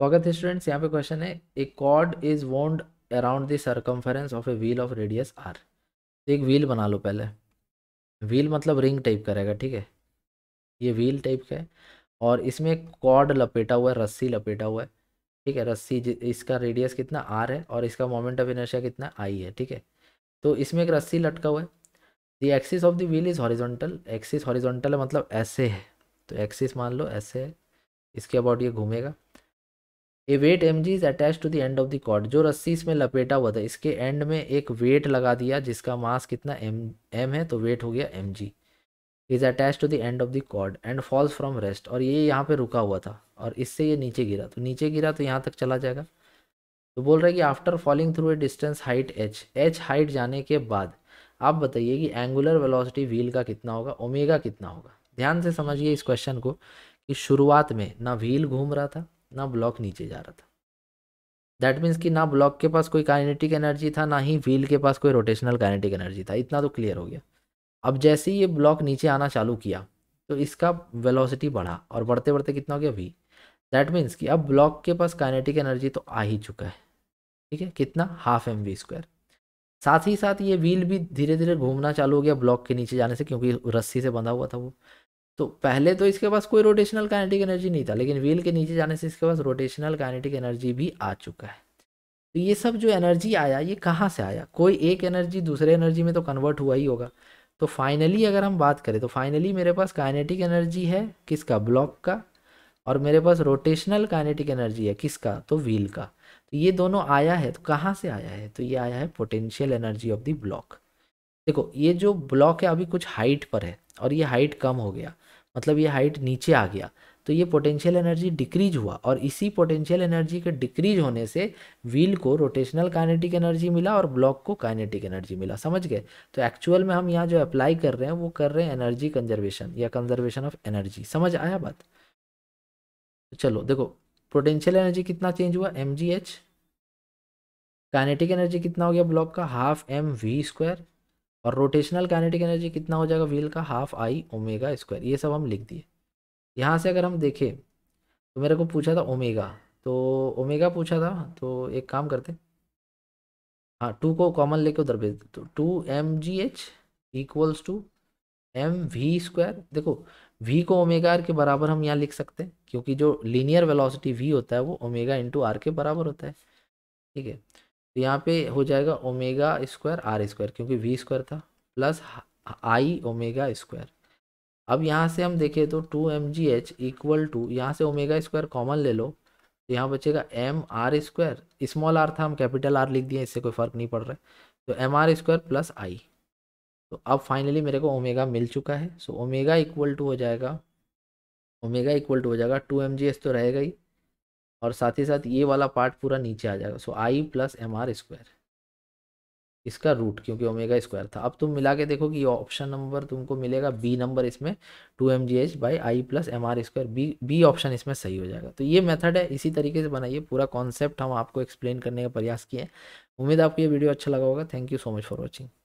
स्वागत है स्टूडेंट्स यहाँ पे क्वेश्चन है a cord is wound around the circumference of a wheel of radius R तो एक व्हील बना लो पहले व्हील मतलब रिंग टाइप का रहेगा ठीक है ये व्हील टाइप का है और इसमें एक कॉर्ड लपेटा हुआ है रस्सी लपेटा हुआ है ठीक है रस्सी इसका रेडियस कितना आर है और इसका मोमेंट ऑफ इनर्शिया कितना आई है ठीक है तो इसमें एक रस्सी लटका हुआ है the axis of the wheel is horizontal axis horizontal है मतलब ऐसे है तो एक्सिस मान लो ऐसे है इसके अबाउट ये घूमेगा a weight M G is attach to the end of the cord जो रस्सी इसमें लपेटा हुआ था इसके एंड में एक वेट लगा दिया जिसका मास कितना एम एम है तो वेट हो गया M G is attach to the end of the cord and falls from rest और ये यहाँ पे रुका हुआ था और इससे ये नीचे गिरा तो नीचे गिरा तो यहाँ तक चला जाएगा तो बोल रहे कि after falling through a distance height H H height जाने के बाद आप बताइए कि एंगुलर वेलोसिटी व्हील का कितना होगा ओमेगा कितना होगा ध्यान से समझिए इस क्वेश्चन को कि शुरुआत में ना व्हील घूम रहा था ना ब्लॉक नीचे जा रहा था दैट मीन्स कि ना ब्लॉक के पास कोई काइनेटिक एनर्जी था ना ही व्हील के पास कोई रोटेशनल काइनेटिक एनर्जी था इतना तो क्लियर हो गया अब जैसे ही ये ब्लॉक नीचे आना चालू किया तो इसका वेलोसिटी बढ़ा और बढ़ते बढ़ते कितना हो गया वी दैट मीन्स कि अब ब्लॉक के पास काइनेटिक एनर्जी तो आ ही चुका है ठीक है कितना हाफ एम वी स्क्वायर साथ ही साथ ये व्हील भी धीरे धीरे घूमना चालू हो गया ब्लॉक के नीचे जाने से क्योंकि रस्सी से बंधा हुआ था वो तो पहले तो इसके पास कोई रोटेशनल काइनेटिक एनर्जी नहीं था लेकिन व्हील के नीचे जाने से इसके पास रोटेशनल काइनेटिक एनर्जी भी आ चुका है तो ये सब जो एनर्जी आया ये कहाँ से आया कोई एक एनर्जी दूसरे एनर्जी में तो कन्वर्ट हुआ ही होगा तो फाइनली अगर हम बात करें तो फाइनली मेरे पास काइनेटिक एनर्जी है किसका ब्लॉक का और मेरे पास रोटेशनल काइनेटिक एनर्जी है किसका तो व्हील का तो ये दोनों आया है तो कहाँ से आया है तो ये आया है potential energy of the block देखो ये जो ब्लॉक है अभी कुछ हाइट पर है और ये हाइट कम हो गया मतलब ये हाइट नीचे आ गया तो ये पोटेंशियल एनर्जी डिक्रीज हुआ और इसी पोटेंशियल एनर्जी के डिक्रीज होने से व्हील को रोटेशनल काइनेटिक एनर्जी मिला और ब्लॉक को काइनेटिक एनर्जी मिला समझ गए तो एक्चुअल में हम यहाँ जो अप्लाई कर रहे हैं वो कर रहे हैं एनर्जी कंजर्वेशन या कंजर्वेशन ऑफ एनर्जी समझ आया बात तो चलो देखो पोटेंशियल एनर्जी कितना चेंज हुआ M G H kinetic energy कितना हो गया ब्लॉक का हाफ एम वी स्क्वायर और रोटेशनल कैनेटिक एनर्जी कितना हो जाएगा व्हील का हाफ आई ओमेगा स्क्वायर ये सब हम लिख दिए यहाँ से अगर हम देखें तो मेरे को पूछा था ओमेगा तो ओमेगा पूछा था तो एक काम करते हाँ टू को कॉमन लेके उधर भेज तो two M G H equals to M V square देखो वी को ओमेगा आर के बराबर हम यहाँ लिख सकते हैं क्योंकि जो लीनियर वेलोसिटी वी होता है वो ओमेगा इंटू आर के बराबर होता है ठीक है तो यहाँ पे हो जाएगा ओमेगा स्क्वायर आर स्क्वायर क्योंकि वी स्क्वायर था प्लस आई ओमेगा स्क्वायर अब यहाँ से हम देखें तो two M G H equal to यहाँ से ओमेगा स्क्वायर कॉमन ले लो तो यहाँ बचेगा M R square small R था हम कैपिटल आर लिख दिए इससे कोई फ़र्क नहीं पड़ रहा है तो M R square plus I तो अब फाइनली मेरे को ओमेगा मिल चुका है सो ओमेगा इक्वल टू हो जाएगा ओमेगा इक्वल टू हो जाएगा टू एम जी एस तो रहेगा ही और साथ ही साथ ये वाला पार्ट पूरा नीचे आ जाएगा so I plus M R square इसका रूट क्योंकि ओमेगा स्क्वायर था अब तुम मिला के देखो कि ऑप्शन नंबर तुमको मिलेगा बी नंबर इसमें two M G H by I plus M R square B B option इसमें सही हो जाएगा तो ये मेथड है इसी तरीके से बनाइए पूरा कॉन्सेप्ट हम आपको एक्सप्लेन करने का प्रयास किए उम्मीद आपको ये वीडियो अच्छा लगा होगा thank you so much for watching